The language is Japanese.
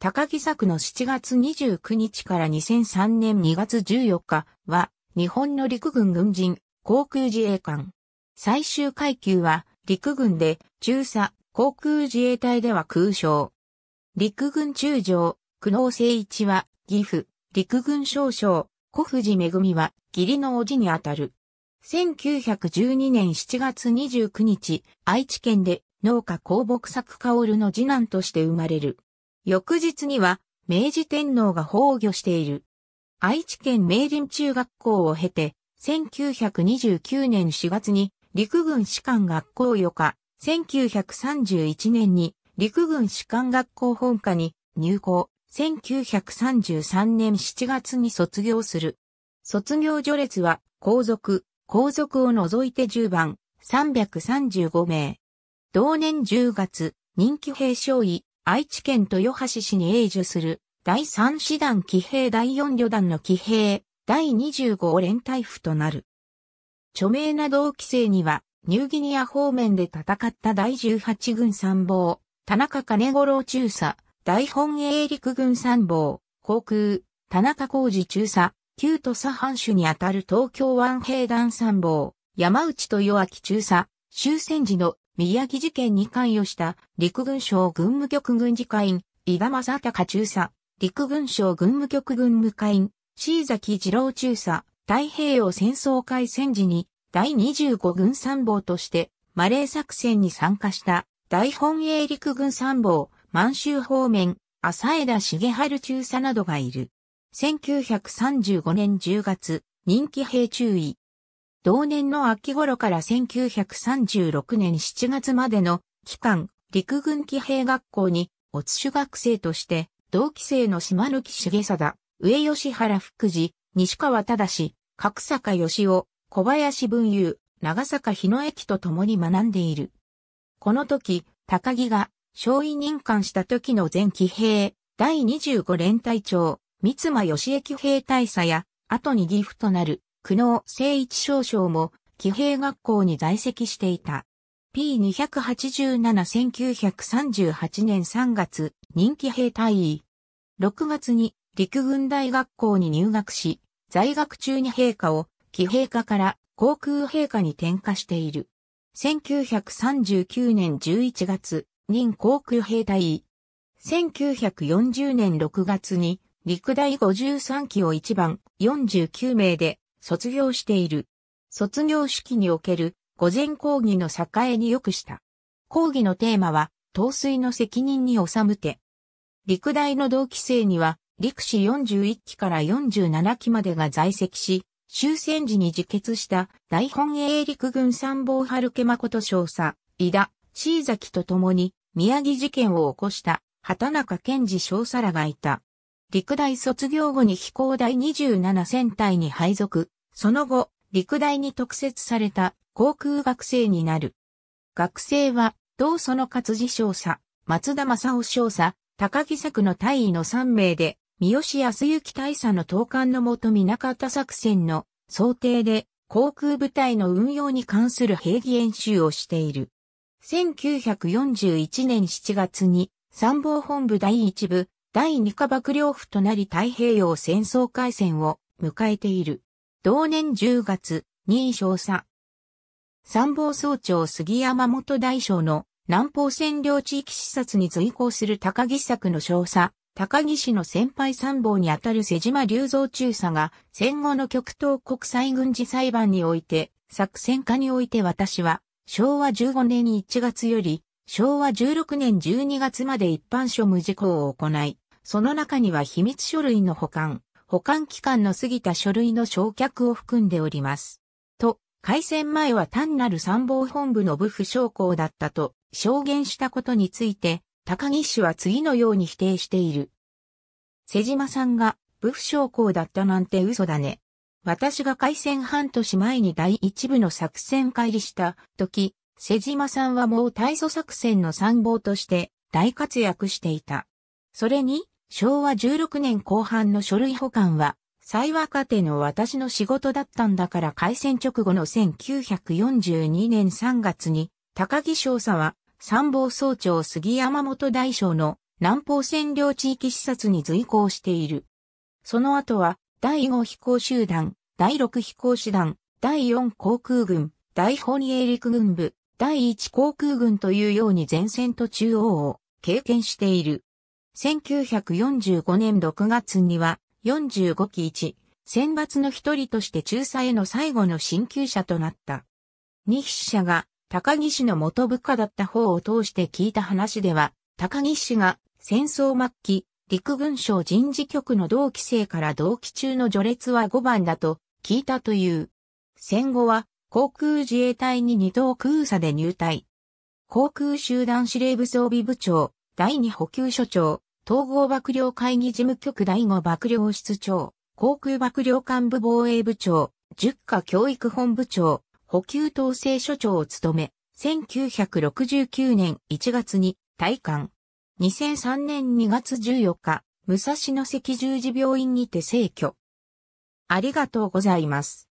高木作の7月29日から2003年2月14日は、日本の陸軍軍人、航空自衛官。最終階級は、陸軍で、中佐、航空自衛隊では空将。陸軍中将、久能誠一は、岐阜、陸軍少将、小藤恵は、義理の叔父にあたる。1912年7月29日、愛知県で、農家公木作薫の次男として生まれる。翌日には明治天皇が崩御している。愛知県明林中学校を経て、1929年4月に陸軍士官学校予科、1931年に陸軍士官学校本科に入校、1933年7月に卒業する。卒業序列は皇族、皇族を除いて10番、335名。同年10月、人気兵将尉、愛知県豊橋市に永住する第3師団騎兵第4旅団の騎兵第25連隊府となる。著名な同期生には、ニューギニア方面で戦った第18軍参謀、田中金五郎中佐、大本営陸軍参謀、航空、田中浩二中佐、旧土佐藩主にあたる東京湾兵団参謀、山内豊明中佐、終戦時の宮城事件に関与した陸軍省軍務局軍事会員、伊賀正隆中佐、陸軍省軍務局軍務会員、椎崎二郎中佐、太平洋戦争開戦時に第25軍参謀としてマレー作戦に参加した大本営陸軍参謀、満州方面、浅枝重春中佐などがいる。1935年10月、任期兵注意、同年の秋頃から1936年7月までの期間、陸軍騎兵学校に、おつ主学生として、同期生の島貫重貞、上吉原福治、西川忠、角坂義雄、小林文雄、長坂日野駅と共に学んでいる。この時、高木が、小尉任官した時の前騎兵、第25連隊長、三間義駅兵大佐や、後に岐阜となる、久能誠一少将も、騎兵学校に在籍していた。P2871938 年3月、任期兵隊員。6月に陸軍大学校に入学し、在学中に陛下を騎兵科から航空陛下に転嫁している。1939年11月、任航空兵隊位。1940年6月に陸大53機を1番49名で卒業している。卒業式における午前講義の栄に良くした。講義のテーマは、陶水の責任に収むて。陸大の同期生には、陸士41期から47期までが在籍し、終戦時に自決した大本営陸軍参謀春家誠少佐、井田、椎崎と共に宮城事件を起こした畑中健二少佐らがいた。陸大卒業後に飛行第27戦隊に配属、その後、陸大に特設された航空学生になる。学生は、同その活字少佐、松田正夫少佐、高木作の大尉の3名で、三好康之大佐の統函のもと見なかった作戦の想定で航空部隊の運用に関する兵器演習をしている。1941年7月に参謀本部第1部、第2課幕僚府となり太平洋戦争海戦を迎えている。同年10月、任少佐。参謀総長杉山元大将の南方占領地域視察に随行する高木作の少佐、高木氏の先輩参謀にあたる瀬島隆三中佐が戦後の極東国際軍事裁判において、作戦下において私は昭和15年1月より昭和16年12月まで一般書無事項を行い、その中には秘密書類の保管、保管期間の過ぎた書類の焼却を含んでおります。と、改選前は単なる参謀本部の部府将校だったと証言したことについて、高木氏は次のように否定している。瀬島さんが部府将校だったなんて嘘だね。私が開戦半年前に第一部の作戦会議した時、瀬島さんはもう大祖作戦の参謀として大活躍していた。それに、昭和16年後半の書類保管は、最若手の私の仕事だったんだから開戦直後の1942年3月に、高木少佐は参謀総長杉山本大将の南方占領地域視察に随行している。その後は、第5飛行集団、第6飛行師団、第4航空軍、第本営陸軍部、第1航空軍というように前線と中央を経験している。1945年6月には45期1、選抜の一人として中佐への最後の新級者となった。二筆者が高木氏の元部下だった方を通して聞いた話では、高木氏が戦争末期、陸軍省人事局の同期生から同期中の序列は5番だと聞いたという。戦後は航空自衛隊に二等空佐で入隊。航空集団司令部装備部長、第二補給所長、統合幕僚会議事務局第5幕僚室長、航空幕僚幹部防衛部長、10課教育本部長、補給統制所長を務め、1969年1月に退官。2003年2月14日、武蔵野赤十字病院にて逝去。ありがとうございます。